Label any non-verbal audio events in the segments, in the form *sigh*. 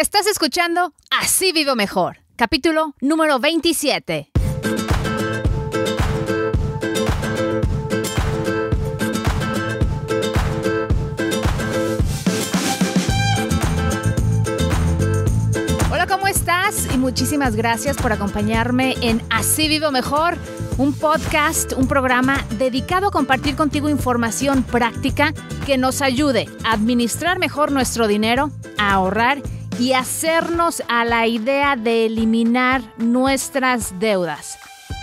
Estás escuchando Así Vivo Mejor, capítulo número 27. Hola, ¿cómo estás? Y muchísimas gracias por acompañarme en Así Vivo Mejor un podcast, un programa dedicado a compartir contigo información práctica que nos ayude a administrar mejor nuestro dinero, a ahorrar y hacernos a la idea de eliminar nuestras deudas.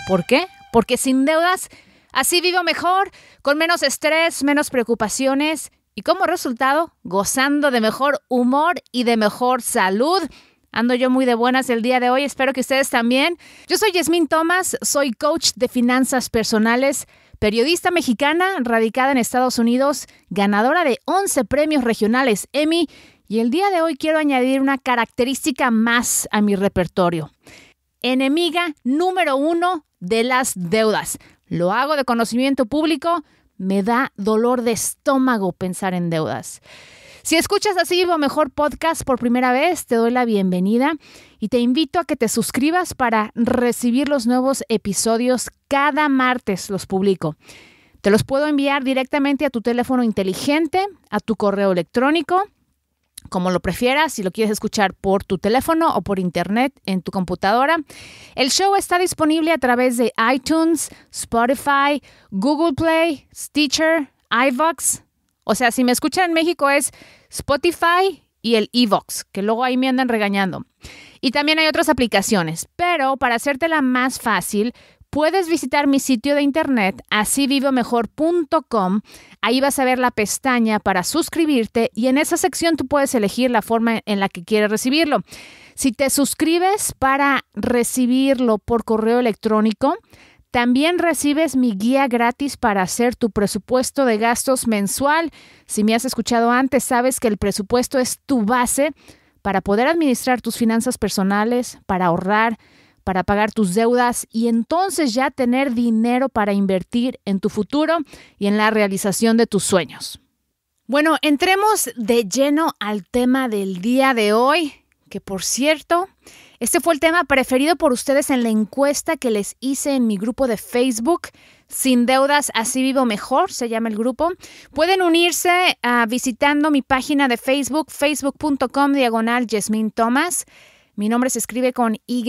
¿Por qué? Porque sin deudas así vivo mejor, con menos estrés, menos preocupaciones y como resultado gozando de mejor humor y de mejor salud. Ando yo muy de buenas el día de hoy, espero que ustedes también. Yo soy Yasmín Thomas, soy coach de finanzas personales, periodista mexicana radicada en Estados Unidos, ganadora de 11 premios regionales Emmy y el día de hoy quiero añadir una característica más a mi repertorio. Enemiga número uno de las deudas. Lo hago de conocimiento público, me da dolor de estómago pensar en deudas. Si escuchas así o mejor podcast por primera vez, te doy la bienvenida y te invito a que te suscribas para recibir los nuevos episodios cada martes los publico. Te los puedo enviar directamente a tu teléfono inteligente, a tu correo electrónico como lo prefieras, si lo quieres escuchar por tu teléfono o por internet en tu computadora. El show está disponible a través de iTunes, Spotify, Google Play, Stitcher, iVox. O sea, si me escuchan en México es Spotify y el iVox, que luego ahí me andan regañando. Y también hay otras aplicaciones, pero para hacértela más fácil, Puedes visitar mi sitio de internet asivivomejor.com. Ahí vas a ver la pestaña para suscribirte y en esa sección tú puedes elegir la forma en la que quieres recibirlo. Si te suscribes para recibirlo por correo electrónico, también recibes mi guía gratis para hacer tu presupuesto de gastos mensual. Si me has escuchado antes, sabes que el presupuesto es tu base para poder administrar tus finanzas personales, para ahorrar, para pagar tus deudas y entonces ya tener dinero para invertir en tu futuro y en la realización de tus sueños. Bueno, entremos de lleno al tema del día de hoy, que por cierto, este fue el tema preferido por ustedes en la encuesta que les hice en mi grupo de Facebook. Sin deudas, así vivo mejor, se llama el grupo. Pueden unirse ah, visitando mi página de Facebook, facebook.com diagonal Jasmine Thomas. Mi nombre se escribe con Y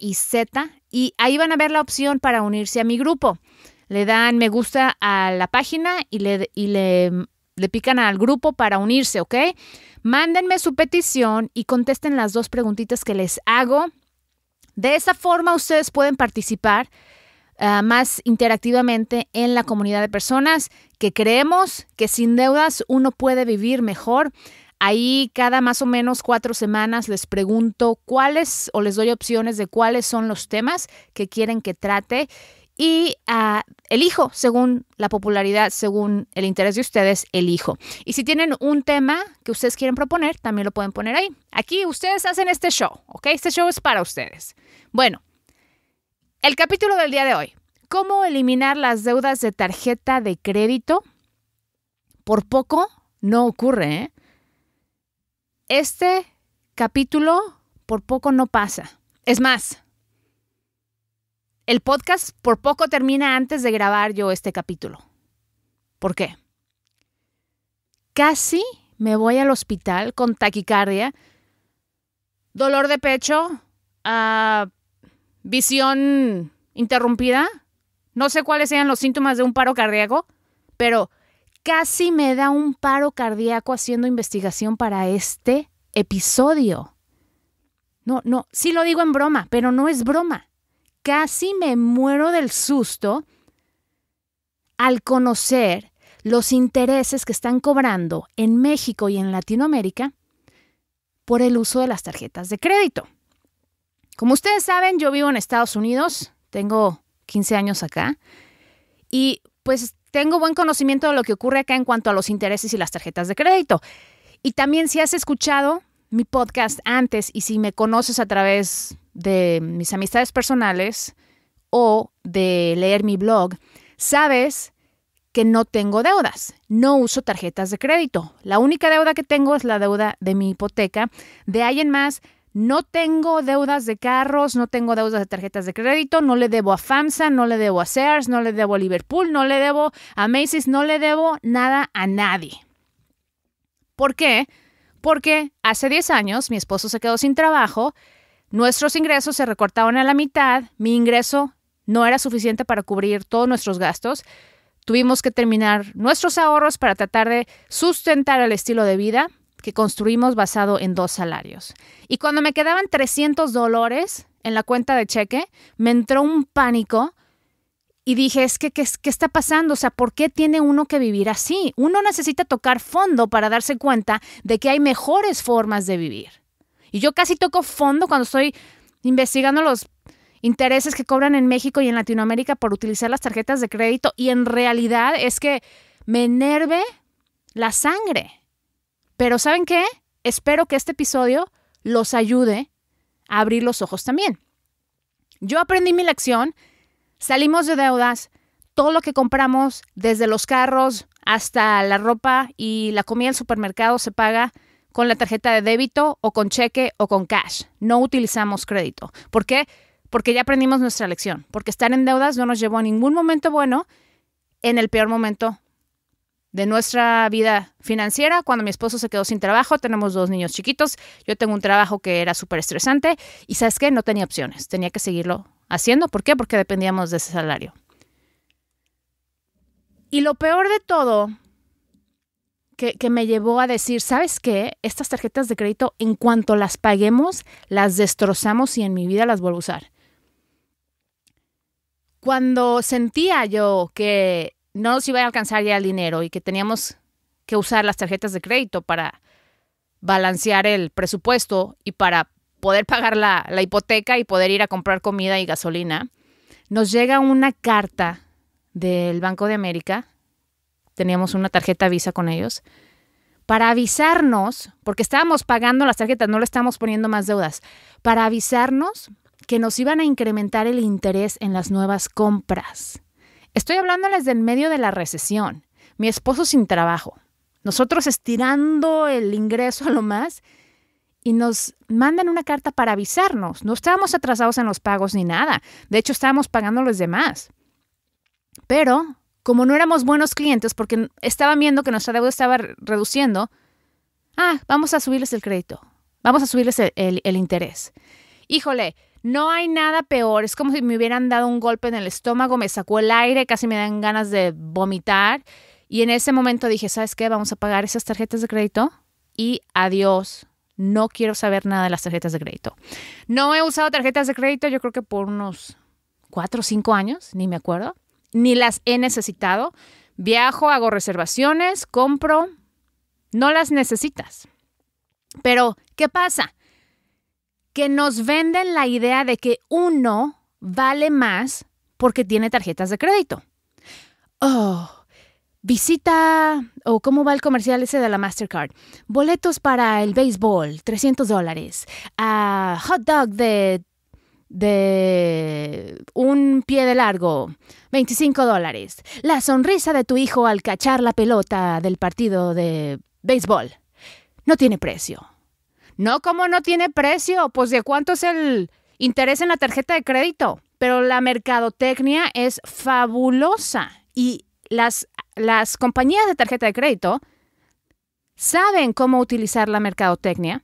y Z y ahí van a ver la opción para unirse a mi grupo. Le dan me gusta a la página y le, le, pican al grupo para unirse, ¿ok? Mándenme su petición y contesten las dos preguntitas que les hago. De esa forma ustedes pueden participar ah, más interactivamente en la comunidad de personas que creemos que sin deudas uno puede vivir mejor. Ahí cada más o menos cuatro semanas les pregunto cuáles o les doy opciones de cuáles son los temas que quieren que trate y ah, elijo según la popularidad, según el interés de ustedes, elijo. Y si tienen un tema que ustedes quieren proponer, también lo pueden poner ahí. Aquí ustedes hacen este show, ¿ok? Este show es para ustedes. Bueno, el capítulo del día de hoy, ¿cómo eliminar las deudas de tarjeta de crédito? Por poco no ocurre, ¿eh? Este capítulo por poco no pasa. Es más, el podcast por poco termina antes de grabar yo este capítulo. ¿Por qué? Casi me voy al hospital con taquicardia, dolor de pecho, ah, visión interrumpida. No sé cuáles sean los síntomas de un paro cardíaco, pero casi me da un paro cardíaco haciendo investigación para este episodio. No, no, sí lo digo en broma, pero no es broma. Casi me muero del susto al conocer los intereses que están cobrando en México y en Latinoamérica por el uso de las tarjetas de crédito. Como ustedes saben, yo vivo en Estados Unidos, tengo 15 años acá, y pues tengo buen conocimiento de lo que ocurre acá en cuanto a los intereses y las tarjetas de crédito. Y también si has escuchado mi podcast antes y si me conoces a través de mis amistades personales o de leer mi blog, sabes que no tengo deudas, no uso tarjetas de crédito. La única deuda que tengo es la deuda de mi hipoteca. De ahí en más, no tengo deudas de carros, no tengo deudas de tarjetas de crédito, no le debo a FAMSA, no le debo a Sears, no le debo a Liverpool, no le debo a Macy's, no le debo nada a nadie. ¿Por qué? Porque hace 10 años mi esposo se quedó sin trabajo, nuestros ingresos se recortaban a la mitad, mi ingreso no era suficiente para cubrir todos nuestros gastos, tuvimos que terminar nuestros ahorros para tratar de sustentar el estilo de vida que construimos basado en dos salarios. Y cuando me quedaban 300 dólares en la cuenta de cheque, me entró un pánico y dije, es que, ¿qué, ¿qué, está pasando? O sea, ¿por qué tiene uno que vivir así? Uno necesita tocar fondo para darse cuenta de que hay mejores formas de vivir. Y yo casi toco fondo cuando estoy investigando los intereses que cobran en México y en Latinoamérica por utilizar las tarjetas de crédito y en realidad es que me enerve la sangre pero ¿saben qué? Espero que este episodio los ayude a abrir los ojos también. Yo aprendí mi lección, salimos de deudas, todo lo que compramos, desde los carros hasta la ropa y la comida del supermercado se paga con la tarjeta de débito o con cheque o con cash. No utilizamos crédito. ¿Por qué? Porque ya aprendimos nuestra lección, porque estar en deudas no nos llevó a ningún momento bueno, en el peor momento de nuestra vida financiera. Cuando mi esposo se quedó sin trabajo, tenemos dos niños chiquitos, yo tengo un trabajo que era súper estresante y sabes qué, no tenía opciones, tenía que seguirlo haciendo. ¿Por qué? Porque dependíamos de ese salario. Y lo peor de todo, que, me llevó a decir, ¿sabes qué? Estas tarjetas de crédito, en cuanto las paguemos, las destrozamos y en mi vida las vuelvo a usar. Cuando sentía yo que no nos iba a alcanzar ya el dinero y que teníamos que usar las tarjetas de crédito para balancear el presupuesto y para poder pagar la, hipoteca y poder ir a comprar comida y gasolina, nos llega una carta del Banco de América, teníamos una tarjeta Visa con ellos, para avisarnos, porque estábamos pagando las tarjetas, no le estamos poniendo más deudas, para avisarnos que nos iban a incrementar el interés en las nuevas compras. Estoy hablándoles del medio de la recesión, mi esposo sin trabajo, nosotros estirando el ingreso a lo más y nos mandan una carta para avisarnos. No estábamos atrasados en los pagos ni nada, de hecho estábamos pagando los demás. Pero como no éramos buenos clientes porque estaban viendo que nuestra deuda estaba reduciendo, ah, vamos a subirles el crédito, vamos a subirles el interés. Híjole, no hay nada peor. Es como si me hubieran dado un golpe en el estómago, me sacó el aire, casi me dan ganas de vomitar. Y en ese momento dije, ¿sabes qué? Vamos a pagar esas tarjetas de crédito y adiós. No quiero saber nada de las tarjetas de crédito. No he usado tarjetas de crédito, yo creo que por unos cuatro o cinco años, ni me acuerdo. Ni las he necesitado. Viajo, hago reservaciones, compro. No las necesitas. Pero, ¿qué pasa? que nos venden la idea de que uno vale más porque tiene tarjetas de crédito. Oh, visita, o cómo va el comercial ese de la Mastercard, boletos para el béisbol, 300 dólares, ah, hot dog de, de un pie de largo, 25 dólares, la sonrisa de tu hijo al cachar la pelota del partido de béisbol, no tiene precio. No, como no tiene precio? Pues de cuánto es el interés en la tarjeta de crédito. Pero la mercadotecnia es fabulosa y las, las compañías de tarjeta de crédito saben cómo utilizar la mercadotecnia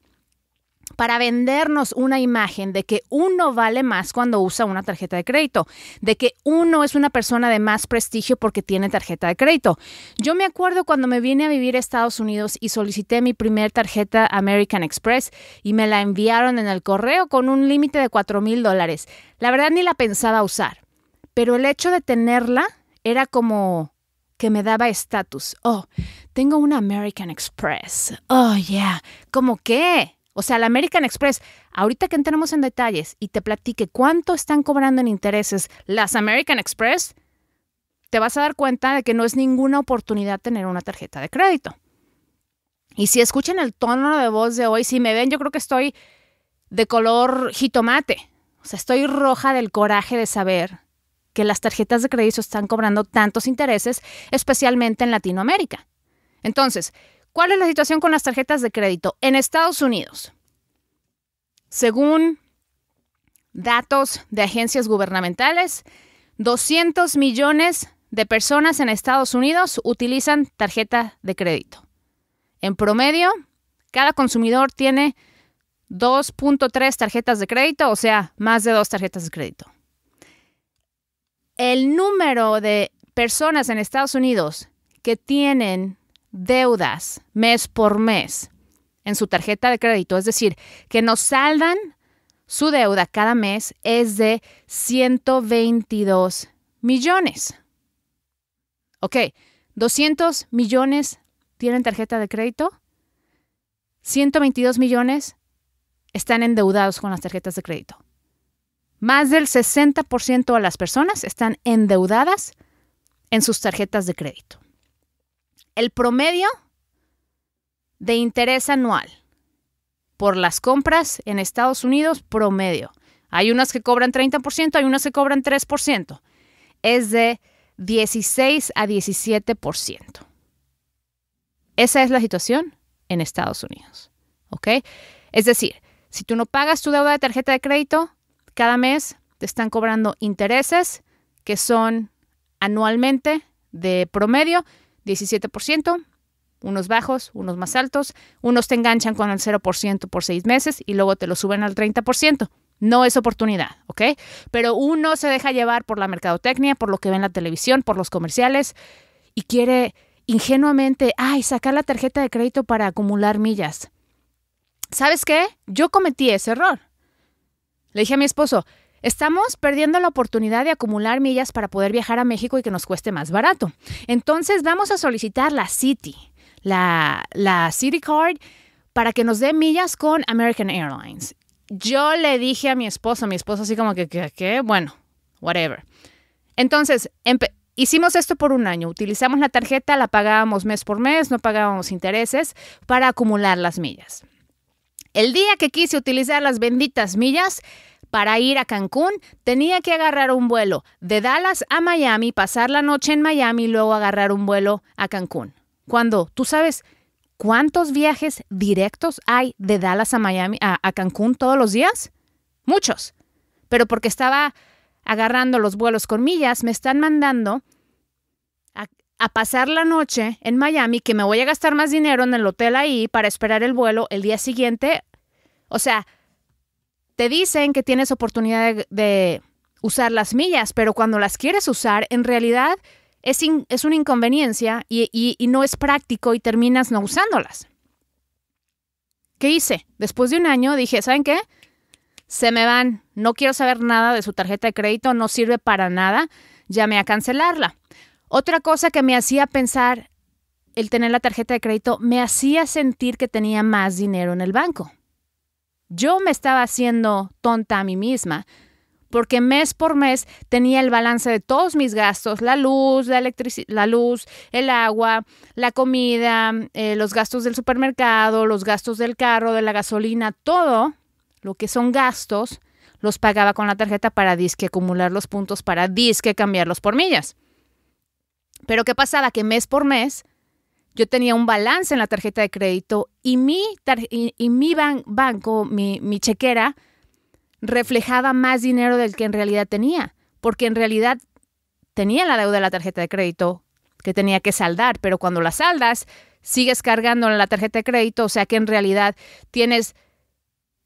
para vendernos una imagen de que uno vale más cuando usa una tarjeta de crédito, de que uno es una persona de más prestigio porque tiene tarjeta de crédito. Yo me acuerdo cuando me vine a vivir a Estados Unidos y solicité mi primer tarjeta American Express y me la enviaron en el correo con un límite de $4,000. mil dólares. La verdad ni la pensaba usar, pero el hecho de tenerla era como que me daba estatus. Oh, tengo una American Express. Oh, yeah. ¿Cómo qué? O sea, la American Express, ahorita que entremos en detalles y te platique cuánto están cobrando en intereses las American Express, te vas a dar cuenta de que no es ninguna oportunidad tener una tarjeta de crédito. Y si escuchan el tono de voz de hoy, si me ven, yo creo que estoy de color jitomate. O sea, estoy roja del coraje de saber que las tarjetas de crédito están cobrando tantos intereses, especialmente en Latinoamérica. Entonces, ¿Cuál es la situación con las tarjetas de crédito en Estados Unidos? Según datos de agencias gubernamentales, 200 millones de personas en Estados Unidos utilizan tarjeta de crédito. En promedio, cada consumidor tiene 2.3 tarjetas de crédito, o sea, más de dos tarjetas de crédito. El número de personas en Estados Unidos que tienen deudas mes por mes en su tarjeta de crédito, es decir, que nos saldan su deuda cada mes es de 122 millones. Ok, 200 millones tienen tarjeta de crédito, 122 millones están endeudados con las tarjetas de crédito. Más del 60% de las personas están endeudadas en sus tarjetas de crédito el promedio de interés anual por las compras en Estados Unidos, promedio. Hay unas que cobran 30%, hay unas que cobran 3%. Es de 16 a 17%. Esa es la situación en Estados Unidos. ¿Ok? Es decir, si tú no pagas tu deuda de tarjeta de crédito, cada mes te están cobrando intereses que son anualmente de promedio 17%, unos bajos, unos más altos, unos te enganchan con el 0% por seis meses y luego te lo suben al 30%. No es oportunidad, ¿ok? Pero uno se deja llevar por la mercadotecnia, por lo que ve en la televisión, por los comerciales y quiere ingenuamente, ay, sacar la tarjeta de crédito para acumular millas. ¿Sabes qué? Yo cometí ese error. Le dije a mi esposo, Estamos perdiendo la oportunidad de acumular millas para poder viajar a México y que nos cueste más barato. Entonces vamos a solicitar la City, la, la City Card, para que nos dé millas con American Airlines. Yo le dije a mi esposo, mi esposo así como que, Bueno, whatever. Entonces, Hicimos esto por un año, utilizamos la tarjeta, la pagábamos mes por mes, no pagábamos intereses para acumular las millas. El día que quise utilizar las benditas millas, para ir a Cancún tenía que agarrar un vuelo de Dallas a Miami, pasar la noche en Miami y luego agarrar un vuelo a Cancún. Cuando tú sabes cuántos viajes directos hay de Dallas a Miami a, Cancún todos los días? Muchos. Pero porque estaba agarrando los vuelos con millas, me están mandando a, pasar la noche en Miami, que me voy a gastar más dinero en el hotel ahí para esperar el vuelo el día siguiente. O sea, te dicen que tienes oportunidad de, usar las millas, pero cuando las quieres usar, en realidad es, es una inconveniencia y, y no es práctico y terminas no usándolas. ¿Qué hice? Después de un año dije, ¿saben qué? Se me van, no quiero saber nada de su tarjeta de crédito, no sirve para nada, llamé a cancelarla. Otra cosa que me hacía pensar el tener la tarjeta de crédito, me hacía sentir que tenía más dinero en el banco. Yo me estaba haciendo tonta a mí misma porque mes por mes tenía el balance de todos mis gastos, la luz, la, la luz, el agua, la comida, eh, los gastos del supermercado, los gastos del carro, de la gasolina, todo lo que son gastos, los pagaba con la tarjeta para disque acumular los puntos, para disque cambiarlos por millas. Pero ¿qué pasaba? Que mes por mes yo tenía un balance en la tarjeta de crédito y mi, y, mi banco, mi, mi chequera, reflejaba más dinero del que en realidad tenía, porque en realidad tenía la deuda de la tarjeta de crédito que tenía que saldar, pero cuando la saldas, sigues cargando en la tarjeta de crédito, o sea que en realidad tienes,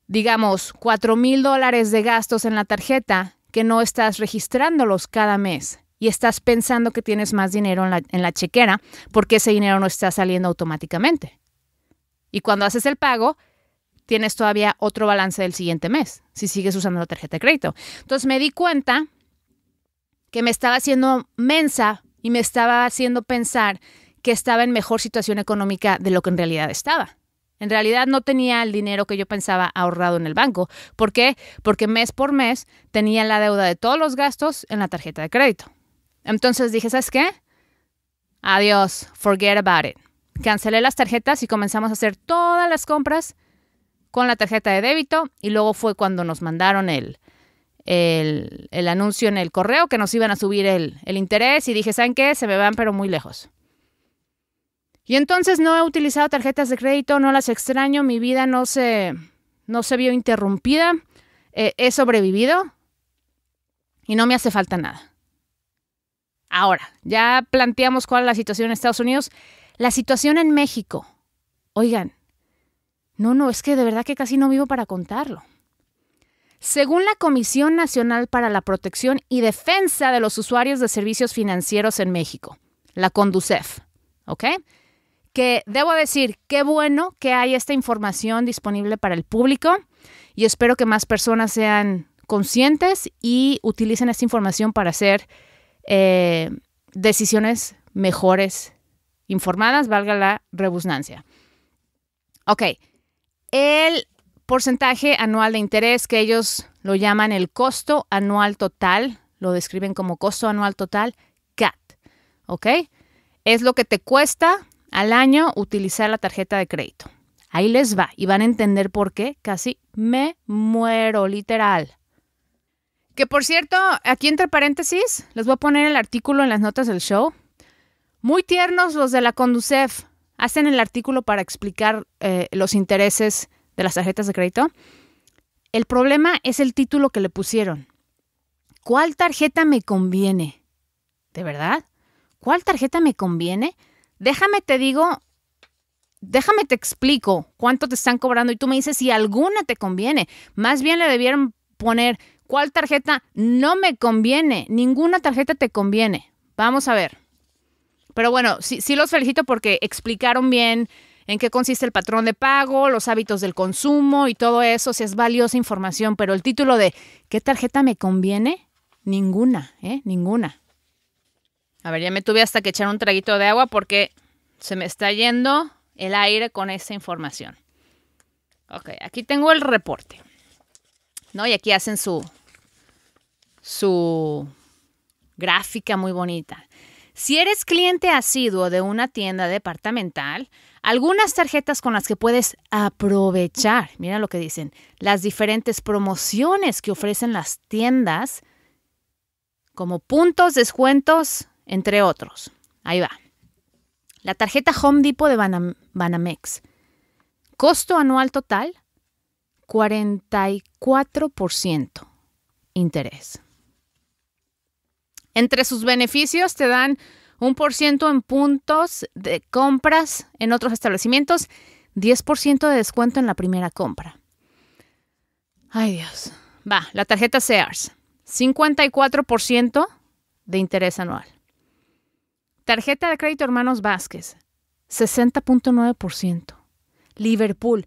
digamos, cuatro mil dólares de gastos en la tarjeta que no estás registrándolos cada mes y estás pensando que tienes más dinero en la, chequera porque ese dinero no está saliendo automáticamente. Y cuando haces el pago, tienes todavía otro balance del siguiente mes, si sigues usando la tarjeta de crédito. Entonces me di cuenta que me estaba haciendo mensa y me estaba haciendo pensar que estaba en mejor situación económica de lo que en realidad estaba. En realidad no tenía el dinero que yo pensaba ahorrado en el banco. ¿Por qué? Porque mes por mes tenía la deuda de todos los gastos en la tarjeta de crédito. Entonces dije, ¿sabes qué? Adiós, forget about it. Cancelé las tarjetas y comenzamos a hacer todas las compras con la tarjeta de débito y luego fue cuando nos mandaron el, el, anuncio en el correo que nos iban a subir el, el interés y dije, ¿saben qué? Se me van pero muy lejos. Y entonces no he utilizado tarjetas de crédito, no las extraño, mi vida no se, no se vio interrumpida, eh, he sobrevivido y no me hace falta nada. Ahora, ya planteamos cuál es la situación en Estados Unidos. La situación en México. Oigan, no, no, es que de verdad que casi no vivo para contarlo. Según la Comisión Nacional para la Protección y Defensa de los Usuarios de Servicios Financieros en México, la CONDUCEF, ¿ok? Que debo decir, qué bueno que hay esta información disponible para el público y espero que más personas sean conscientes y utilicen esta información para hacer eh, decisiones mejores informadas, valga la rebusnancia. Ok, el porcentaje anual de interés que ellos lo llaman el costo anual total, lo describen como costo anual total, CAT, ¿ok? Es lo que te cuesta al año utilizar la tarjeta de crédito. Ahí les va y van a entender por qué casi me muero, literal. Que por cierto, aquí entre paréntesis, les voy a poner el artículo en las notas del show. Muy tiernos los de la Conducef. Hacen el artículo para explicar eh, los intereses de las tarjetas de crédito. El problema es el título que le pusieron. ¿Cuál tarjeta me conviene? ¿De verdad? ¿Cuál tarjeta me conviene? Déjame te digo, déjame te explico cuánto te están cobrando y tú me dices si alguna te conviene. Más bien le debieron poner ¿Cuál tarjeta no me conviene? Ninguna tarjeta te conviene. Vamos a ver. Pero bueno, sí, sí los felicito porque explicaron bien en qué consiste el patrón de pago, los hábitos del consumo y todo eso, si es valiosa información, pero el título de ¿qué tarjeta me conviene? Ninguna, ¿eh? Ninguna. A ver, ya me tuve hasta que echar un traguito de agua porque se me está yendo el aire con esa información. Ok, aquí tengo el reporte. ¿no? Y aquí hacen su, su gráfica muy bonita. Si eres cliente asiduo de una tienda departamental, algunas tarjetas con las que puedes aprovechar, mira lo que dicen, las diferentes promociones que ofrecen las tiendas, como puntos, descuentos, entre otros. Ahí va. La tarjeta Home Depot de Banamex. Costo anual total 44% interés. Entre sus beneficios te dan un por ciento en puntos de compras en otros establecimientos, 10% de descuento en la primera compra. Ay Dios. Va, la tarjeta Sears, 54% de interés anual. Tarjeta de crédito Hermanos Vázquez, 60.9%. Liverpool,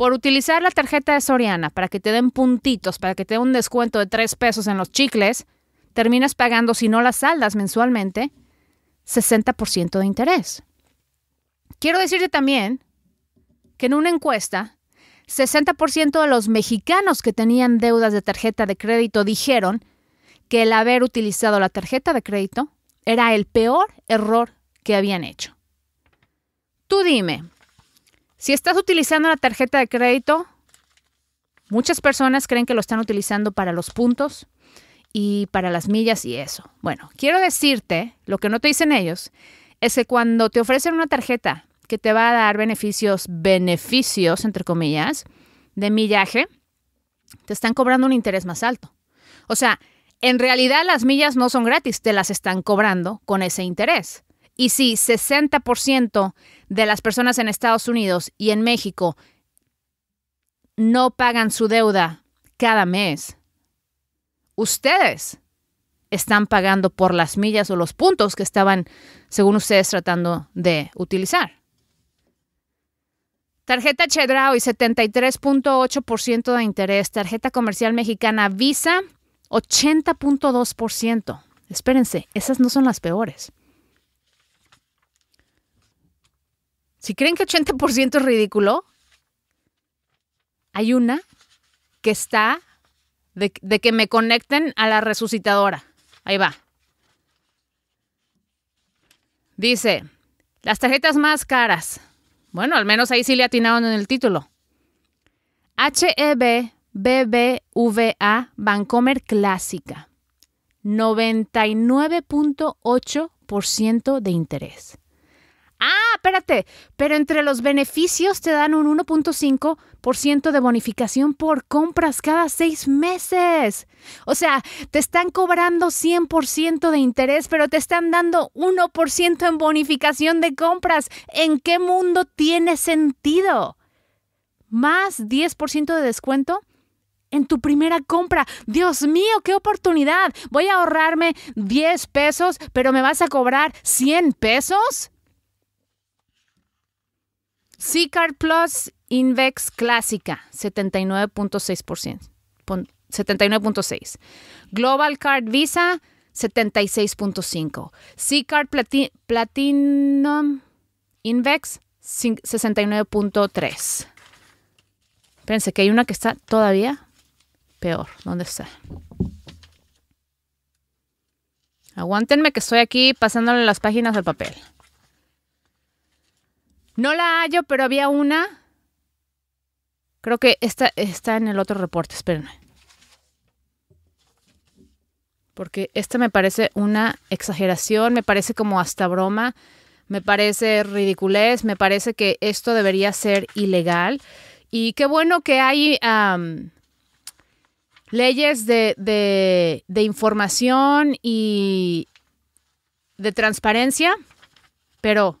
por utilizar la tarjeta de Soriana para que te den puntitos, para que te den un descuento de tres pesos en los chicles, terminas pagando, si no las saldas mensualmente, 60% de interés. Quiero decirte también que en una encuesta, 60% de los mexicanos que tenían deudas de tarjeta de crédito dijeron que el haber utilizado la tarjeta de crédito era el peor error que habían hecho. Tú dime, si estás utilizando la tarjeta de crédito, muchas personas creen que lo están utilizando para los puntos y para las millas y eso. Bueno, quiero decirte, lo que no te dicen ellos, es que cuando te ofrecen una tarjeta que te va a dar beneficios, beneficios, entre comillas, de millaje, te están cobrando un interés más alto. O sea, en realidad las millas no son gratis, te las están cobrando con ese interés. Y si 60% de las personas en Estados Unidos y en México no pagan su deuda cada mes. Ustedes están pagando por las millas o los puntos que estaban, según ustedes, tratando de utilizar. Tarjeta y 73.8% de interés. Tarjeta comercial mexicana Visa, 80.2%. Espérense, esas no son las peores. Si creen que 80% es ridículo, hay una que está de, que me conecten a la resucitadora. Ahí va. Dice, las tarjetas más caras. Bueno, al menos ahí sí le atinaron en el título. HEB a Bancomer Clásica. 99.8% de interés. Ah, espérate, pero entre los beneficios te dan un 1.5% de bonificación por compras cada seis meses. O sea, te están cobrando 100% de interés, pero te están dando 1% en bonificación de compras. ¿En qué mundo tiene sentido? Más 10% de descuento en tu primera compra. Dios mío, qué oportunidad. Voy a ahorrarme 10 pesos, pero me vas a cobrar 100 pesos. C-Card Plus Invex Clásica, 79.6%. 79.6. Global Card Visa, 76.5. C-Card Platin Platinum Invex, 69.3. Espérense que hay una que está todavía peor. ¿Dónde está? Aguántenme que estoy aquí pasándole las páginas al papel. No la hallo, pero había una. Creo que esta está en el otro reporte, espérenme. Porque esta me parece una exageración, me parece como hasta broma, me parece ridiculez, me parece que esto debería ser ilegal. Y qué bueno que hay leyes de información y de transparencia, pero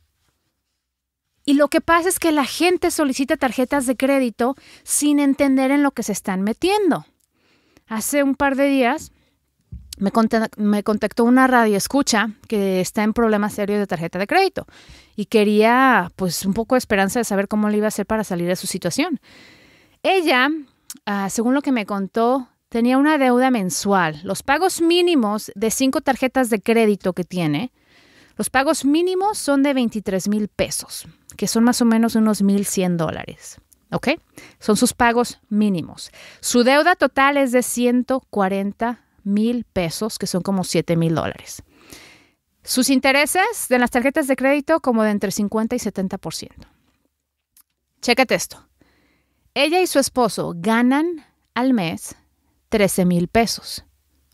Y lo que pasa es que la gente solicita tarjetas de crédito sin entender en lo que se están metiendo. Hace un par de días me, contactó una radio escucha que está en problemas serios de tarjeta de crédito y quería pues un poco de esperanza de saber cómo le iba a hacer para salir de su situación. Ella, ah, según lo que me contó, tenía una deuda mensual. Los pagos mínimos de cinco tarjetas de crédito que tiene, los pagos mínimos son de 23 mil pesos que son más o menos unos 1.100 dólares. ¿Ok? Son sus pagos mínimos. Su deuda total es de 140 mil pesos, que son como $7,000. mil dólares. Sus intereses de las tarjetas de crédito como de entre 50 y 70%. Chécate esto. Ella y su esposo ganan al mes 13 mil pesos.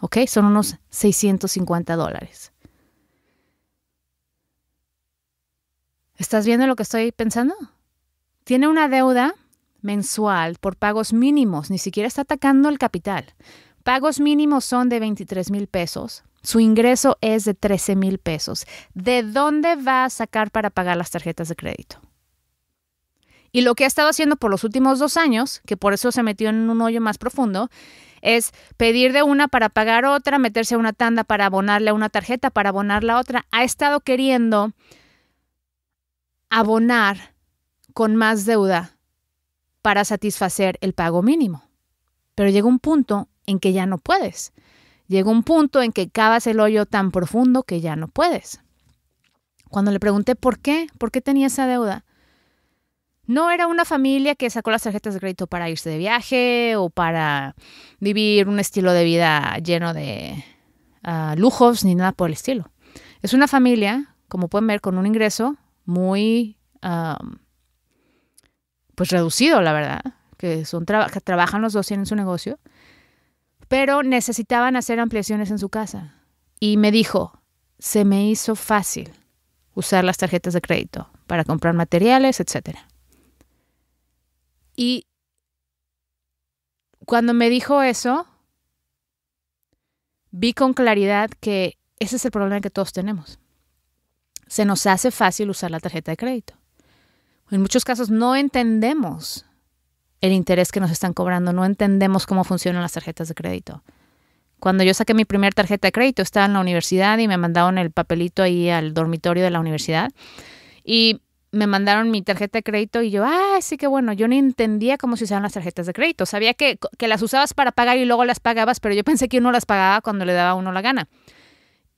¿Ok? Son unos 650 dólares. ¿Estás viendo lo que estoy pensando? Tiene una deuda mensual por pagos mínimos, ni siquiera está atacando el capital. Pagos mínimos son de 23 mil pesos, su ingreso es de 13 mil pesos. ¿De dónde va a sacar para pagar las tarjetas de crédito? Y lo que ha estado haciendo por los últimos dos años, que por eso se metió en un hoyo más profundo, es pedir de una para pagar otra, meterse a una tanda para abonarle a una tarjeta, para abonar la otra. Ha estado queriendo abonar con más deuda para satisfacer el pago mínimo. Pero llega un punto en que ya no puedes. Llega un punto en que cavas el hoyo tan profundo que ya no puedes. Cuando le pregunté por qué, por qué tenía esa deuda, no era una familia que sacó las tarjetas de crédito para irse de viaje o para vivir un estilo de vida lleno de ah, lujos ni nada por el estilo. Es una familia, como pueden ver, con un ingreso muy pues reducido, la verdad, que, son trabajan los dos, en su negocio, pero necesitaban hacer ampliaciones en su casa. Y me dijo, se me hizo fácil usar las tarjetas de crédito para comprar materiales, etc. Y cuando me dijo eso, vi con claridad que ese es el problema que todos tenemos se nos hace fácil usar la tarjeta de crédito. En muchos casos no entendemos el interés que nos están cobrando, no entendemos cómo funcionan las tarjetas de crédito. Cuando yo saqué mi primera tarjeta de crédito, estaba en la universidad y me mandaron el papelito ahí al dormitorio de la universidad. Y me mandaron mi tarjeta de crédito y yo, ah, sí que bueno, yo no entendía cómo se usaban las tarjetas de crédito. Sabía que, que las usabas para pagar y luego las pagabas, pero yo pensé que uno las pagaba cuando le daba a uno la gana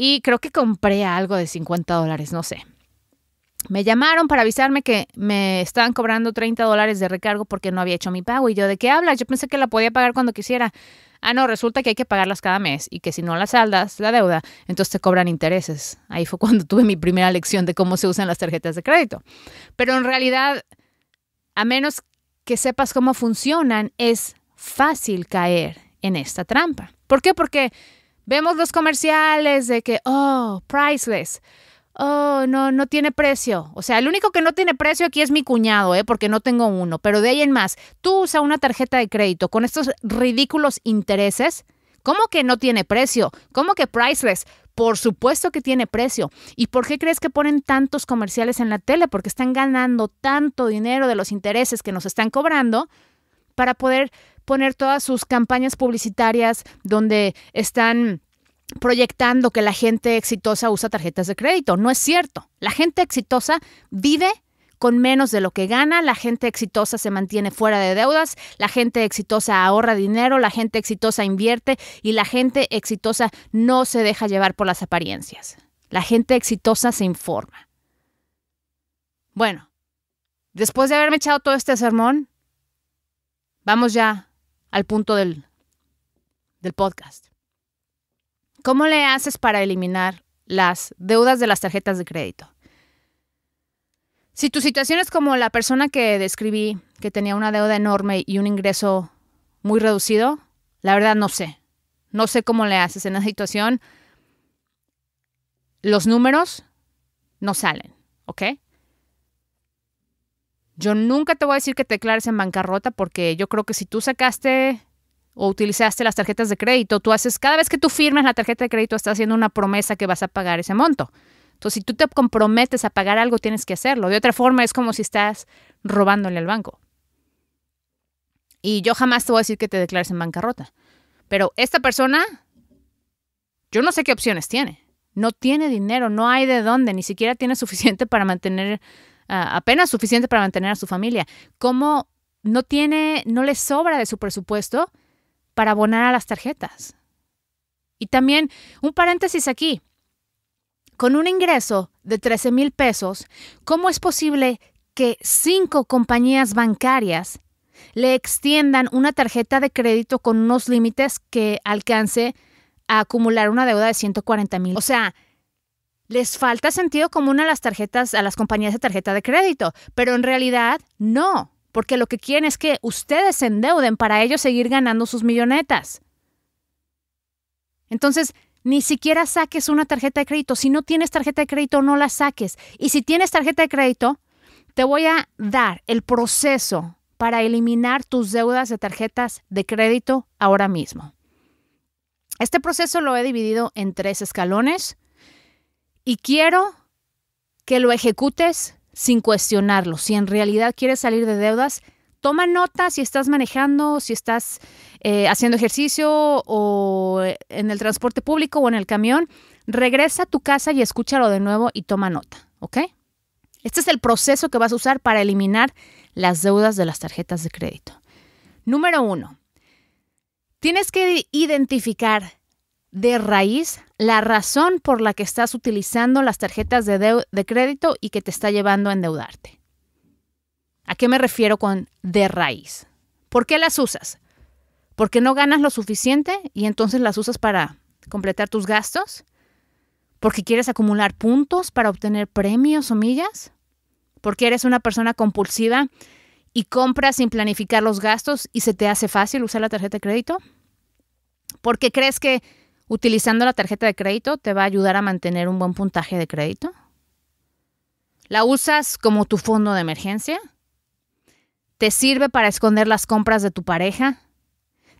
y creo que compré algo de 50 dólares, no sé. Me llamaron para avisarme que me estaban cobrando 30 dólares de recargo porque no había hecho mi pago. Y yo, ¿de qué hablas? Yo pensé que la podía pagar cuando quisiera. Ah, no, resulta que hay que pagarlas cada mes y que si no las saldas, la deuda, entonces te cobran intereses. Ahí fue cuando tuve mi primera lección de cómo se usan las tarjetas de crédito. Pero en realidad, a menos que sepas cómo funcionan, es fácil caer en esta trampa. ¿Por qué? Porque Vemos los comerciales de que, oh, priceless. Oh, no, no tiene precio. O sea, el único que no tiene precio aquí es mi cuñado, ¿eh? porque no tengo uno. Pero de ahí en más, tú usa una tarjeta de crédito con estos ridículos intereses. ¿Cómo que no tiene precio? ¿Cómo que priceless? Por supuesto que tiene precio. ¿Y por qué crees que ponen tantos comerciales en la tele? Porque están ganando tanto dinero de los intereses que nos están cobrando para poder poner todas sus campañas publicitarias donde están proyectando que la gente exitosa usa tarjetas de crédito. No es cierto. La gente exitosa vive con menos de lo que gana, la gente exitosa se mantiene fuera de deudas, la gente exitosa ahorra dinero, la gente exitosa invierte y la gente exitosa no se deja llevar por las apariencias. La gente exitosa se informa. Bueno, después de haberme echado todo este sermón, vamos ya al punto del, del podcast. ¿Cómo le haces para eliminar las deudas de las tarjetas de crédito? Si tu situación es como la persona que describí, que tenía una deuda enorme y un ingreso muy reducido, la verdad no sé. No sé cómo le haces en esa situación. Los números no salen, ¿ok? Yo nunca te voy a decir que te declares en bancarrota porque yo creo que si tú sacaste o utilizaste las tarjetas de crédito, tú haces, cada vez que tú firmas la tarjeta de crédito, estás haciendo una promesa que vas a pagar ese monto. Entonces, si tú te comprometes a pagar algo, tienes que hacerlo. De otra forma, es como si estás robándole al banco. Y yo jamás te voy a decir que te declares en bancarrota. Pero esta persona, yo no sé qué opciones tiene. No tiene dinero, no hay de dónde, ni siquiera tiene suficiente para mantener apenas suficiente para mantener a su familia. ¿Cómo no tiene, no le sobra de su presupuesto para abonar a las tarjetas? Y también un paréntesis aquí. Con un ingreso de 13 mil pesos, ¿cómo es posible que cinco compañías bancarias le extiendan una tarjeta de crédito con unos límites que alcance a acumular una deuda de 140 mil? O sea, les falta sentido común a las tarjetas, a las compañías de tarjeta de crédito, pero en realidad no, porque lo que quieren es que ustedes se endeuden para ellos seguir ganando sus millonetas. Entonces, ni siquiera saques una tarjeta de crédito. Si no tienes tarjeta de crédito, no la saques. Y si tienes tarjeta de crédito, te voy a dar el proceso para eliminar tus deudas de tarjetas de crédito ahora mismo. Este proceso lo he dividido en tres escalones. Y quiero que lo ejecutes sin cuestionarlo. Si en realidad quieres salir de deudas, toma nota si estás manejando, si estás eh, haciendo ejercicio o eh, en el transporte público o en el camión. Regresa a tu casa y escúchalo de nuevo y toma nota, Este es el proceso que vas a usar para eliminar las deudas de las tarjetas de crédito. Número uno, tienes que identificar de raíz la razón por la que estás utilizando las tarjetas de, crédito y que te está llevando a endeudarte. ¿A qué me refiero con de raíz? ¿Por qué las usas? ¿Porque no ganas lo suficiente y entonces las usas para completar tus gastos? ¿Porque quieres acumular puntos para obtener premios o millas? ¿Porque eres una persona compulsiva y compras sin planificar los gastos y se te hace fácil usar la tarjeta de crédito? ¿Porque crees que utilizando la tarjeta de crédito te va a ayudar a mantener un buen puntaje de crédito. La usas como tu fondo de emergencia. Te sirve para esconder las compras de tu pareja.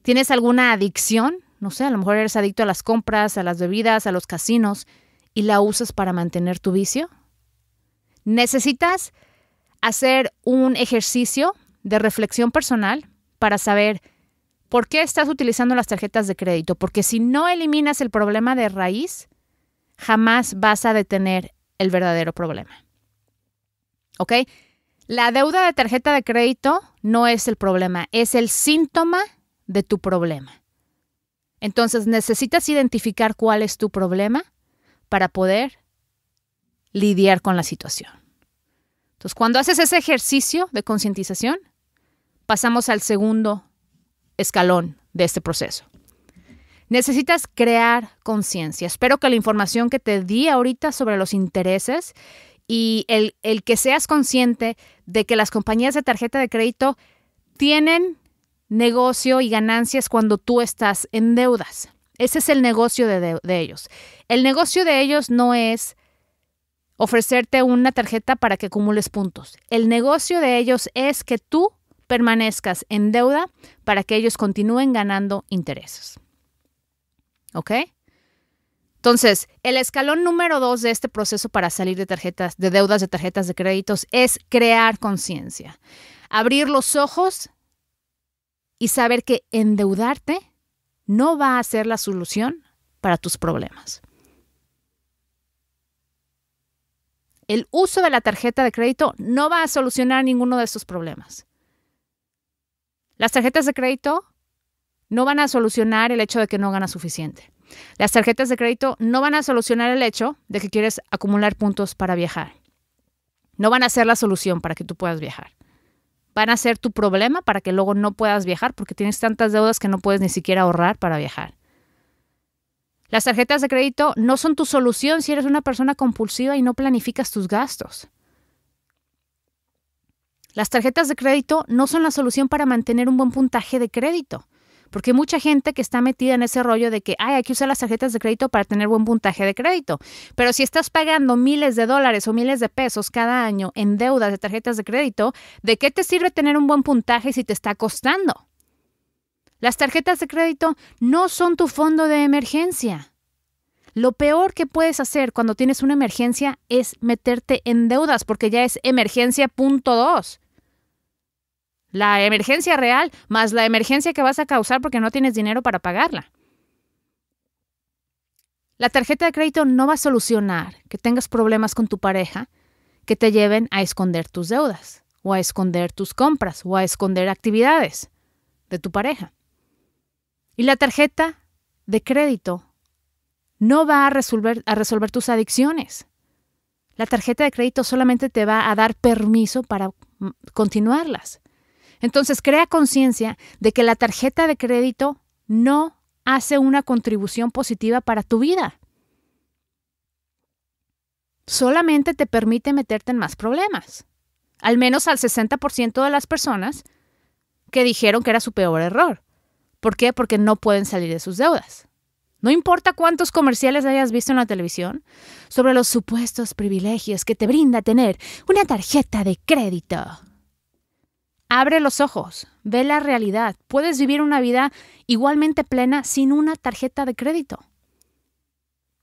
¿Tienes alguna adicción? No sé, a lo mejor eres adicto a las compras, a las bebidas, a los casinos y la usas para mantener tu vicio. Necesitas hacer un ejercicio de reflexión personal para saber ¿Por qué estás utilizando las tarjetas de crédito? Porque si no eliminas el problema de raíz, jamás vas a detener el verdadero problema. ¿Ok? La deuda de tarjeta de crédito no es el problema, es el síntoma de tu problema. Entonces necesitas identificar cuál es tu problema para poder lidiar con la situación. Entonces, cuando haces ese ejercicio de concientización, pasamos al segundo escalón de este proceso. Necesitas crear conciencia. Espero que la información que te di ahorita sobre los intereses y el, que seas consciente de que las compañías de tarjeta de crédito tienen negocio y ganancias cuando tú estás en deudas. Ese es el negocio de ellos. El negocio de ellos no es ofrecerte una tarjeta para que acumules puntos. El negocio de ellos es que tú permanezcas en deuda para que ellos continúen ganando intereses. ¿Ok? Entonces, el escalón número dos de este proceso para salir de tarjetas, de deudas de tarjetas de créditos, es crear conciencia. Abrir los ojos y saber que endeudarte no va a ser la solución para tus problemas. El uso de la tarjeta de crédito no va a solucionar ninguno de estos problemas. Las tarjetas de crédito no van a solucionar el hecho de que no ganas suficiente. Las tarjetas de crédito no van a solucionar el hecho de que quieres acumular puntos para viajar. No van a ser la solución para que tú puedas viajar. Van a ser tu problema para que luego no puedas viajar porque tienes tantas deudas que no puedes ni siquiera ahorrar para viajar. Las tarjetas de crédito no son tu solución si eres una persona compulsiva y no planificas tus gastos. Las tarjetas de crédito no son la solución para mantener un buen puntaje de crédito. Porque hay mucha gente que está metida en ese rollo de que hay que usar las tarjetas de crédito para tener buen puntaje de crédito. Pero si estás pagando miles de dólares o miles de pesos cada año en deudas de tarjetas de crédito, ¿de qué te sirve tener un buen puntaje si te está costando? Las tarjetas de crédito no son tu fondo de emergencia. Lo peor que puedes hacer cuando tienes una emergencia es meterte en deudas porque ya es emergencia punto dos. La emergencia real más la emergencia que vas a causar porque no tienes dinero para pagarla. La tarjeta de crédito no va a solucionar que tengas problemas con tu pareja que te lleven a esconder tus deudas o a esconder tus compras o a esconder actividades de tu pareja. Y la tarjeta de crédito no va a resolver, a resolver tus adicciones. La tarjeta de crédito solamente te va a dar permiso para mm, continuarlas. Entonces, crea conciencia de que la tarjeta de crédito no hace una contribución positiva para tu vida. Solamente te permite meterte en más problemas. Al menos al 60% de las personas que dijeron que era su peor error. ¿Por qué? Porque no pueden salir de sus deudas. No importa cuántos comerciales hayas visto en la televisión sobre los supuestos privilegios que te brinda tener una tarjeta de crédito. Abre los ojos, ve la realidad. Puedes vivir una vida igualmente plena sin una tarjeta de crédito.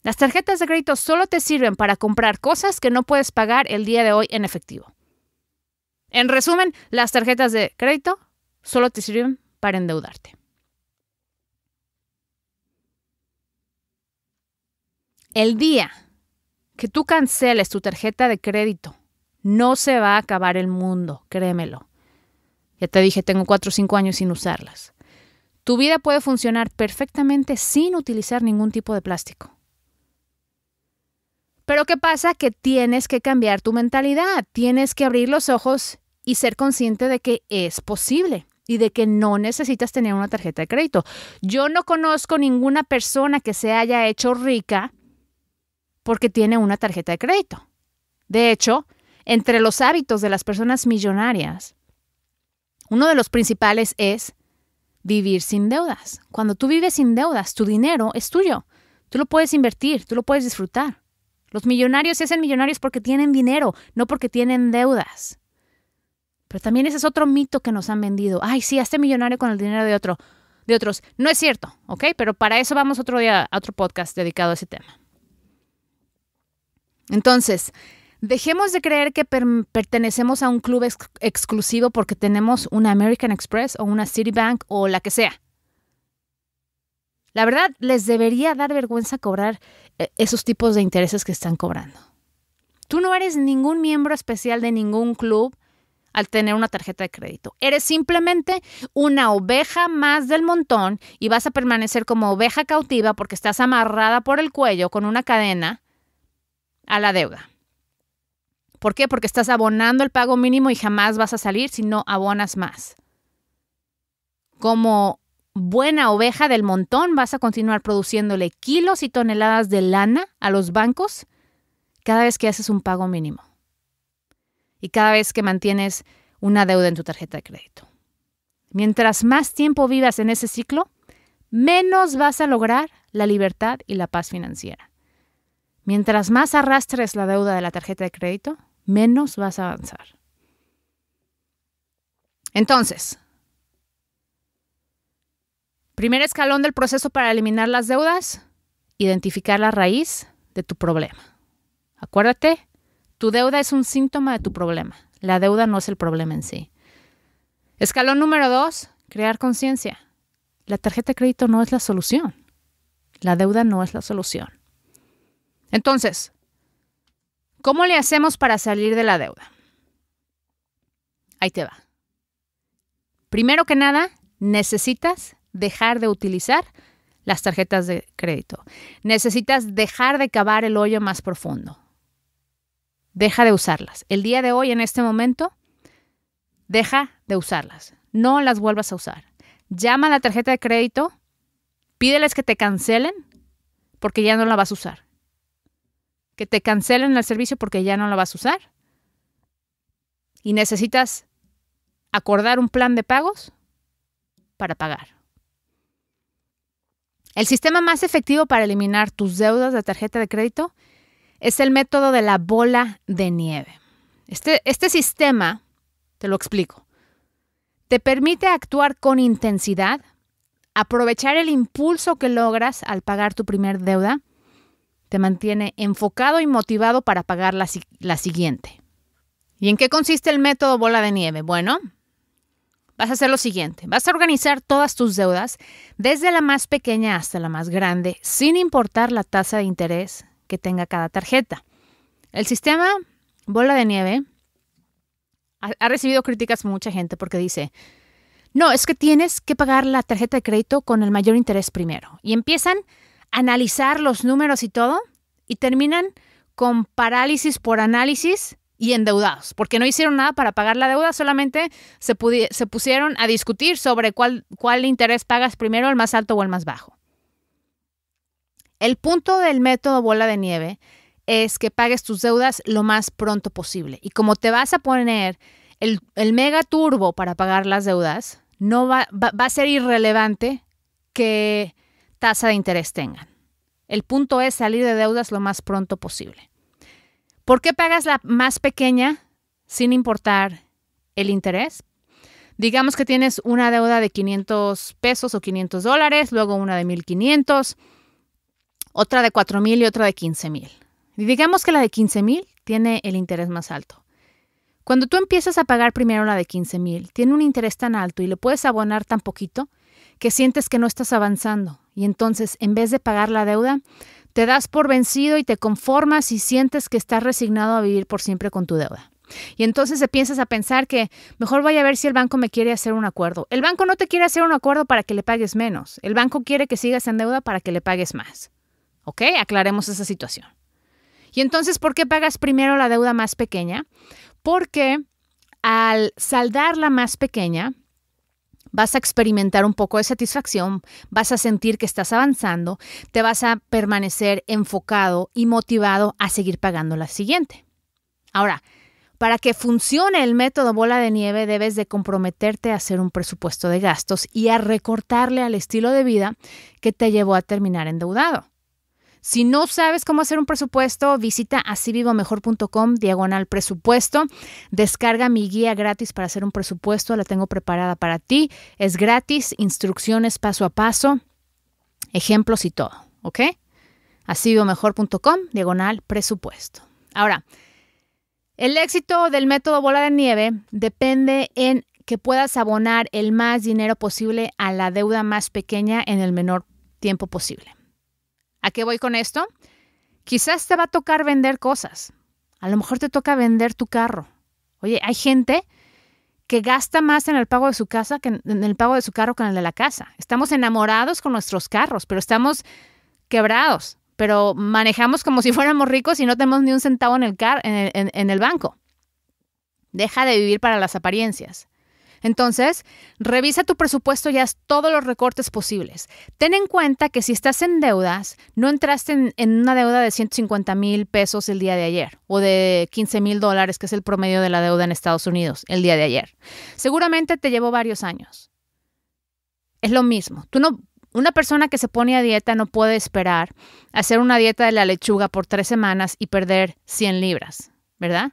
Las tarjetas de crédito solo te sirven para comprar cosas que no puedes pagar el día de hoy en efectivo. En resumen, las tarjetas de crédito solo te sirven para endeudarte. El día que tú canceles tu tarjeta de crédito, no se va a acabar el mundo, créemelo. Ya te dije, tengo cuatro o cinco años sin usarlas. Tu vida puede funcionar perfectamente sin utilizar ningún tipo de plástico. Pero ¿qué pasa? Que tienes que cambiar tu mentalidad, tienes que abrir los ojos y ser consciente de que es posible y de que no necesitas tener una tarjeta de crédito. Yo no conozco ninguna persona que se haya hecho rica porque tiene una tarjeta de crédito. De hecho, entre los hábitos de las personas millonarias uno de los principales es vivir sin deudas. Cuando tú vives sin deudas, tu dinero es tuyo. Tú lo puedes invertir, tú lo puedes disfrutar. Los millonarios se hacen millonarios porque tienen dinero, no porque tienen deudas. Pero también ese es otro mito que nos han vendido. Ay, sí, hazte millonario con el dinero de otro, de otros. No es cierto, ¿ok? Pero para eso vamos otro día a otro podcast dedicado a ese tema. Entonces, Dejemos de creer que pertenecemos a un club exclusivo porque tenemos una American Express o una Citibank o la que sea. La verdad, les debería dar vergüenza cobrar eh, esos tipos de intereses que están cobrando. Tú no eres ningún miembro especial de ningún club al tener una tarjeta de crédito. Eres simplemente una oveja más del montón y vas a permanecer como oveja cautiva porque estás amarrada por el cuello con una cadena a la deuda. ¿Por qué? Porque estás abonando el pago mínimo y jamás vas a salir si no abonas más. Como buena oveja del montón, vas a continuar produciéndole kilos y toneladas de lana a los bancos cada vez que haces un pago mínimo y cada vez que mantienes una deuda en tu tarjeta de crédito. Mientras más tiempo vivas en ese ciclo, menos vas a lograr la libertad y la paz financiera. Mientras más arrastres la deuda de la tarjeta de crédito, menos vas a avanzar. Entonces, primer escalón del proceso para eliminar las deudas, identificar la raíz de tu problema. Acuérdate, tu deuda es un síntoma de tu problema. La deuda no es el problema en sí. Escalón número dos, crear conciencia. La tarjeta de crédito no es la solución. La deuda no es la solución. Entonces, ¿Cómo le hacemos para salir de la deuda? Ahí te va. Primero que nada, necesitas dejar de utilizar las tarjetas de crédito. Necesitas dejar de cavar el hoyo más profundo. Deja de usarlas. El día de hoy, en este momento, deja de usarlas. No las vuelvas a usar. Llama a la tarjeta de crédito, pídeles que te cancelen porque ya no la vas a usar que te cancelen el servicio porque ya no lo vas a usar. Y necesitas acordar un plan de pagos para pagar. El sistema más efectivo para eliminar tus deudas de tarjeta de crédito es el método de la bola de nieve. Este, este sistema, te lo explico, te permite actuar con intensidad, aprovechar el impulso que logras al pagar tu primer deuda te mantiene enfocado y motivado para pagar la, siguiente. ¿Y en qué consiste el método bola de nieve? Bueno, vas a hacer lo siguiente. Vas a organizar todas tus deudas, desde la más pequeña hasta la más grande, sin importar la tasa de interés que tenga cada tarjeta. El sistema bola de nieve ha, ha recibido críticas de mucha gente porque dice, no, es que tienes que pagar la tarjeta de crédito con el mayor interés primero. Y empiezan analizar los números y todo y terminan con parálisis por análisis y endeudados, porque no hicieron nada para pagar la deuda, solamente se, se pusieron a discutir sobre cuál, cuál interés pagas primero, el más alto o el más bajo. El punto del método bola de nieve es que pagues tus deudas lo más pronto posible. Y como te vas a poner el, el mega turbo para pagar las deudas, no va, va a ser irrelevante que tasa de interés tengan. El punto es salir de deudas lo más pronto posible. ¿Por qué pagas la más pequeña sin importar el interés? Digamos que tienes una deuda de 500 pesos o 500 dólares, luego una de 1500, otra de 4000 y otra de 15000. Y digamos que la de 15000 tiene el interés más alto. Cuando tú empiezas a pagar primero la de 15,000, tiene un interés tan alto y le puedes abonar tan poquito que sientes que no estás avanzando, y entonces, en vez de pagar la deuda, te das por vencido y te conformas y sientes que estás resignado a vivir por siempre con tu deuda. Y entonces te piensas a pensar que mejor vaya a ver si el banco me quiere hacer un acuerdo. El banco no te quiere hacer un acuerdo para que le pagues menos. El banco quiere que sigas en deuda para que le pagues más. ¿Ok? Aclaremos esa situación. Y entonces, ¿por qué pagas primero la deuda más pequeña? Porque al saldar la más pequeña, vas a experimentar un poco de satisfacción, vas a sentir que estás avanzando, te vas a permanecer enfocado y motivado a seguir pagando la siguiente. Ahora, para que funcione el método bola de nieve debes de comprometerte a hacer un presupuesto de gastos y a recortarle al estilo de vida que te llevó a terminar endeudado. Si no sabes cómo hacer un presupuesto, visita asivivomejor.com diagonal presupuesto. Descarga mi guía gratis para hacer un presupuesto, la tengo preparada para ti. Es gratis, instrucciones paso a paso, ejemplos y todo, ¿ok? asivivomejor.com diagonal presupuesto. Ahora, el éxito del método bola de nieve depende en que puedas abonar el más dinero posible a la deuda más pequeña en el menor tiempo posible. ¿A qué voy con esto? Quizás te va a tocar vender cosas. A lo mejor te toca vender tu carro. Oye, hay gente que gasta más en el pago de su casa que en el pago de su carro que en el de la casa. Estamos enamorados con nuestros carros, pero estamos quebrados, pero manejamos como si *laughs* fuéramos ricos y no tenemos ni un centavo en el, en el banco. Deja de vivir para las apariencias. Entonces, revisa tu presupuesto y haz todos los recortes posibles. Ten en cuenta que si estás en deudas, no entraste en, una deuda de 150 mil pesos el día de ayer o de 15 mil dólares, que es el promedio de la deuda en Estados Unidos el día de ayer. Seguramente te llevó varios años. Es lo mismo. Tú no, una persona que se pone a dieta no puede esperar hacer una dieta de la lechuga por tres semanas y perder 100 libras, ¿verdad?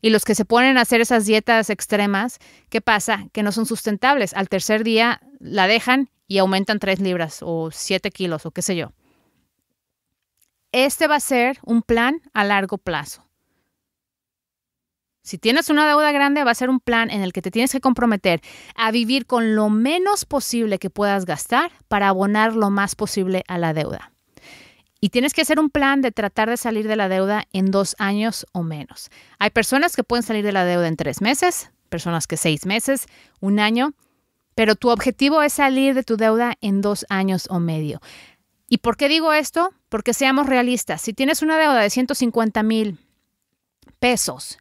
Y los que se ponen a hacer esas dietas extremas, ¿qué pasa? Que no son sustentables. Al tercer día la dejan y aumentan 3 libras o 7 kilos o qué sé yo. Este va a ser un plan a largo plazo. Si tienes una deuda grande, va a ser un plan en el que te tienes que comprometer a vivir con lo menos posible que puedas gastar para abonar lo más posible a la deuda. Y tienes que hacer un plan de tratar de salir de la deuda en dos años o menos. Hay personas que pueden salir de la deuda en tres meses, personas que seis meses, un año, pero tu objetivo es salir de tu deuda en dos años o medio. ¿Y por qué digo esto? Porque seamos realistas. Si tienes una deuda de 150 mil pesos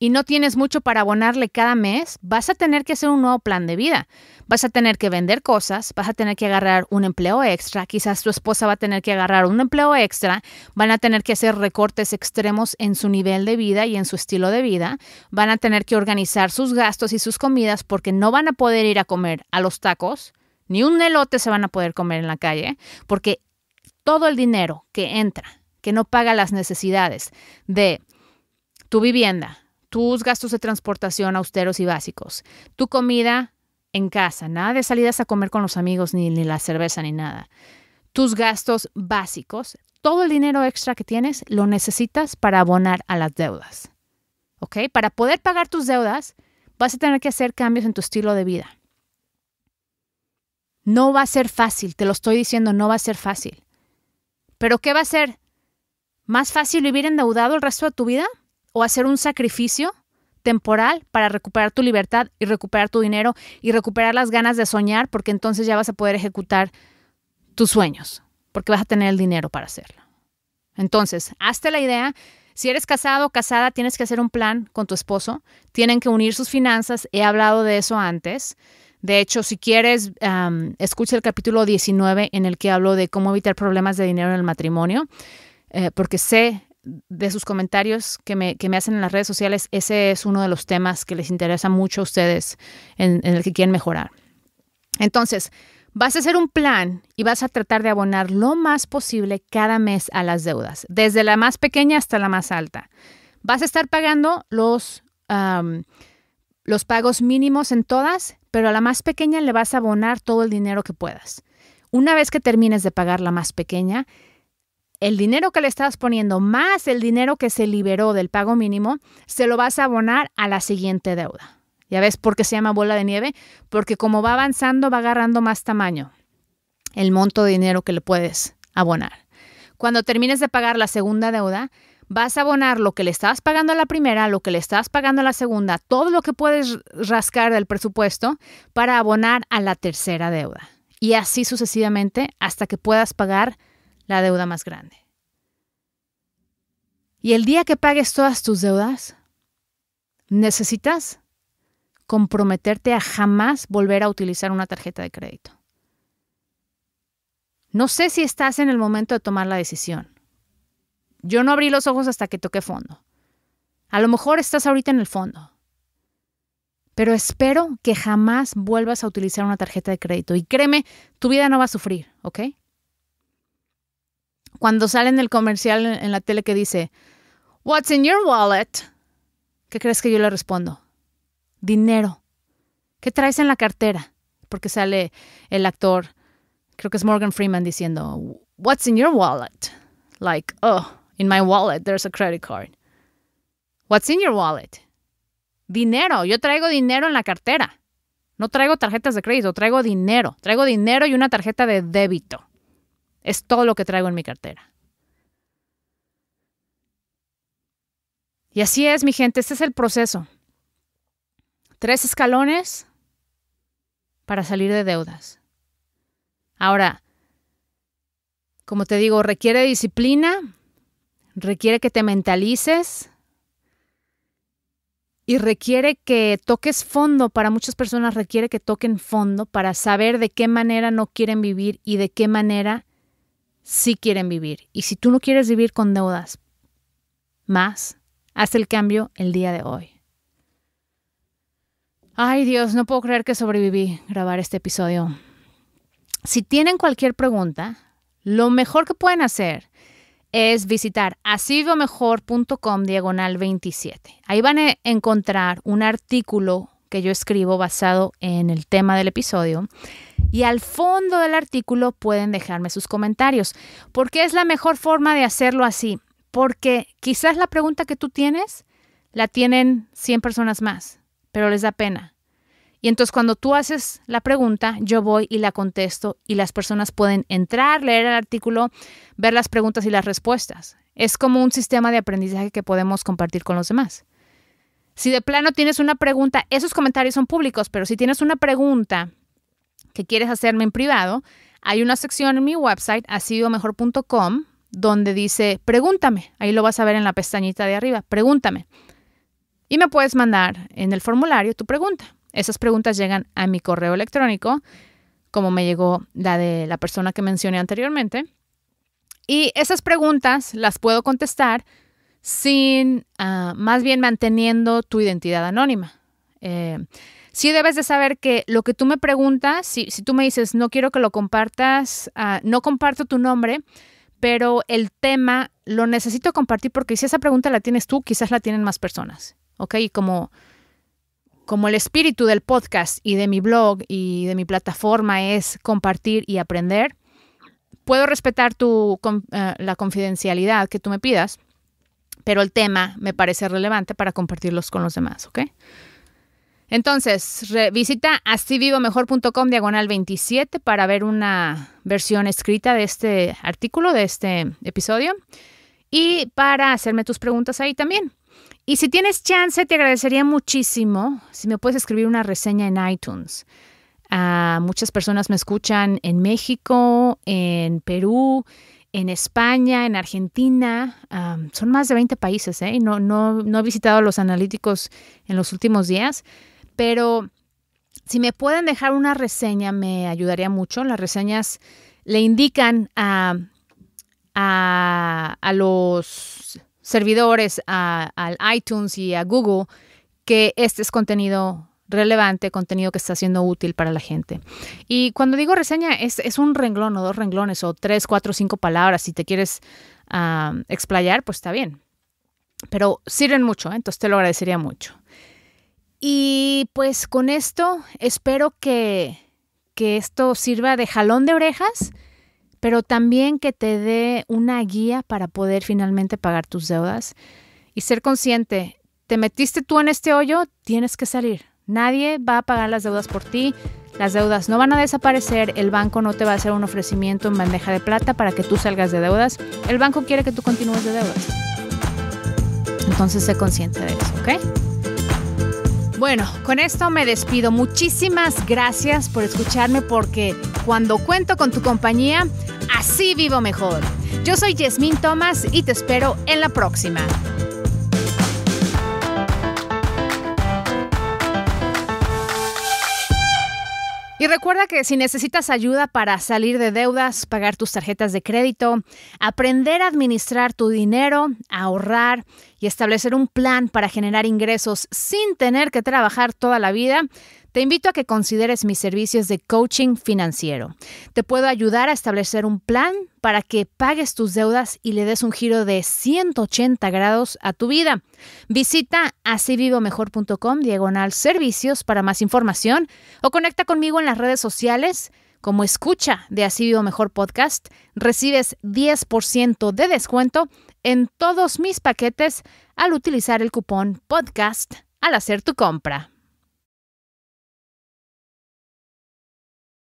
y no tienes mucho para abonarle cada mes, vas a tener que hacer un nuevo plan de vida vas a tener que vender cosas, vas a tener que agarrar un empleo extra, quizás tu esposa va a tener que agarrar un empleo extra, van a tener que hacer recortes extremos en su nivel de vida y en su estilo de vida, van a tener que organizar sus gastos y sus comidas porque no van a poder ir a comer a los tacos, ni un elote se van a poder comer en la calle, porque todo el dinero que entra, que no paga las necesidades de tu vivienda, tus gastos de transportación austeros y básicos, tu comida en casa, nada de salidas a comer con los amigos, ni, ni la cerveza, ni nada. Tus gastos básicos, todo el dinero extra que tienes, lo necesitas para abonar a las deudas. ¿Ok? Para poder pagar tus deudas, vas a tener que hacer cambios en tu estilo de vida. No va a ser fácil, te lo estoy diciendo, no va a ser fácil. Pero ¿qué va a ser? ¿Más fácil vivir endeudado el resto de tu vida? ¿O hacer un sacrificio temporal para recuperar tu libertad y recuperar tu dinero y recuperar las ganas de soñar, porque entonces ya vas a poder ejecutar tus sueños, porque vas a tener el dinero para hacerlo. Entonces, hazte la idea. Si eres casado o casada, tienes que hacer un plan con tu esposo. Tienen que unir sus finanzas. He hablado de eso antes. De hecho, si quieres, escucha el capítulo 19 en el que hablo de cómo evitar problemas de dinero en el matrimonio, eh, porque sé de sus comentarios que me, hacen en las redes sociales, ese es uno de los temas que les interesa mucho a ustedes en, el que quieren mejorar. Entonces, vas a hacer un plan y vas a tratar de abonar lo más posible cada mes a las deudas, desde la más pequeña hasta la más alta. Vas a estar pagando los, los pagos mínimos en todas, pero a la más pequeña le vas a abonar todo el dinero que puedas. Una vez que termines de pagar la más pequeña, el dinero que le estás poniendo más el dinero que se liberó del pago mínimo, se lo vas a abonar a la siguiente deuda. ¿Ya ves por qué se llama bola de nieve? Porque como va avanzando, va agarrando más tamaño el monto de dinero que le puedes abonar. Cuando termines de pagar la segunda deuda, vas a abonar lo que le estás pagando a la primera, lo que le estás pagando a la segunda, todo lo que puedes rascar del presupuesto para abonar a la tercera deuda. Y así sucesivamente hasta que puedas pagar la deuda más grande. Y el día que pagues todas tus deudas, necesitas comprometerte a jamás volver a utilizar una tarjeta de crédito. No sé si estás en el momento de tomar la decisión. Yo no abrí los ojos hasta que toqué fondo. A lo mejor estás ahorita en el fondo. Pero espero que jamás vuelvas a utilizar una tarjeta de crédito. Y créeme, tu vida no va a sufrir, ¿ok? Cuando sale en el comercial en la tele que dice, What's in your wallet? ¿Qué crees que yo le respondo? Dinero. ¿Qué traes en la cartera? Porque sale el actor, creo que es Morgan Freeman, diciendo, What's in your wallet? Like, oh, in my wallet there's a credit card. What's in your wallet? Dinero. Yo traigo dinero en la cartera. No traigo tarjetas de crédito, traigo dinero. Traigo dinero y una tarjeta de débito. Es todo lo que traigo en mi cartera. Y así es, mi gente, este es el proceso. Tres escalones para salir de deudas. Ahora, como te digo, requiere disciplina, requiere que te mentalices y requiere que toques fondo. Para muchas personas requiere que toquen fondo para saber de qué manera no quieren vivir y de qué manera si quieren vivir. Y si tú no quieres vivir con deudas más, haz el cambio el día de hoy. Ay Dios, no puedo creer que sobreviví grabar este episodio. Si tienen cualquier pregunta, lo mejor que pueden hacer es visitar asivomejor.com diagonal 27. Ahí van a encontrar un artículo que yo escribo basado en el tema del episodio y al fondo del artículo pueden dejarme sus comentarios. porque es la mejor forma de hacerlo así? Porque quizás la pregunta que tú tienes la tienen 100 personas más, pero les da pena. Y entonces cuando tú haces la pregunta, yo voy y la contesto y las personas pueden entrar, leer el artículo, ver las preguntas y las respuestas. Es como un sistema de aprendizaje que podemos compartir con los demás. Si de plano tienes una pregunta, esos comentarios son públicos, pero si tienes una pregunta que quieres hacerme en privado, hay una sección en mi website, asidomejor.com, donde dice pregúntame. Ahí lo vas a ver en la pestañita de arriba, pregúntame. Y me puedes mandar en el formulario tu pregunta. Esas preguntas llegan a mi correo electrónico, como me llegó la de la persona que mencioné anteriormente. Y esas preguntas las puedo contestar sin, ah, más bien manteniendo tu identidad anónima. Eh, sí debes de saber que lo que tú me preguntas, si, tú me dices, no quiero que lo compartas, ah, no comparto tu nombre, pero el tema lo necesito compartir porque si esa pregunta la tienes tú, quizás la tienen más personas, ¿ok? como, como el espíritu del podcast y de mi blog y de mi plataforma es compartir y aprender, puedo respetar tu, eh, la confidencialidad que tú me pidas, pero el tema me parece relevante para compartirlos con los demás, ¿ok? Entonces, visita astivivomejor.com diagonal 27 para ver una versión escrita de este artículo, de este episodio, y para hacerme tus preguntas ahí también. Y si tienes chance, te agradecería muchísimo si me puedes escribir una reseña en iTunes. Ah, muchas personas me escuchan en México, en Perú, en España, en Argentina. Ah, son más de 20 países, ¿eh? No, no, no he visitado los analíticos en los últimos días pero si me pueden dejar una reseña, me ayudaría mucho. Las reseñas le indican a, a, a los servidores, a, al iTunes y a Google, que este es contenido relevante, contenido que está siendo útil para la gente. Y cuando digo reseña, es, un renglón o dos renglones o tres, cuatro, cinco palabras. Si te quieres ah, explayar, pues está bien. Pero sirven mucho, ¿eh? entonces te lo agradecería mucho. Y pues con esto espero que, que esto sirva de jalón de orejas, pero también que te dé una guía para poder finalmente pagar tus deudas y ser consciente. Te metiste tú en este hoyo, tienes que salir. Nadie va a pagar las deudas por ti. Las deudas no van a desaparecer, el banco no te va a hacer un ofrecimiento en bandeja de plata para que tú salgas de deudas. El banco quiere que tú continúes de deudas. Entonces sé consciente de eso, ¿ok? Bueno, con esto me despido. Muchísimas gracias por escucharme porque cuando cuento con tu compañía, así vivo mejor. Yo soy Yasmín Tomás y te espero en la próxima. Y recuerda que si necesitas ayuda para salir de deudas, pagar tus tarjetas de crédito, aprender a administrar tu dinero, ahorrar y establecer un plan para generar ingresos sin tener que trabajar toda la vida, te invito a que consideres mis servicios de coaching financiero. Te puedo ayudar a establecer un plan para que pagues tus deudas y le des un giro de 180 grados a tu vida. Visita asivivomejor.com diagonal servicios para más información o conecta conmigo en las redes sociales. Como escucha de Así Mejor Podcast, recibes 10% de descuento en todos mis paquetes al utilizar el cupón podcast al hacer tu compra.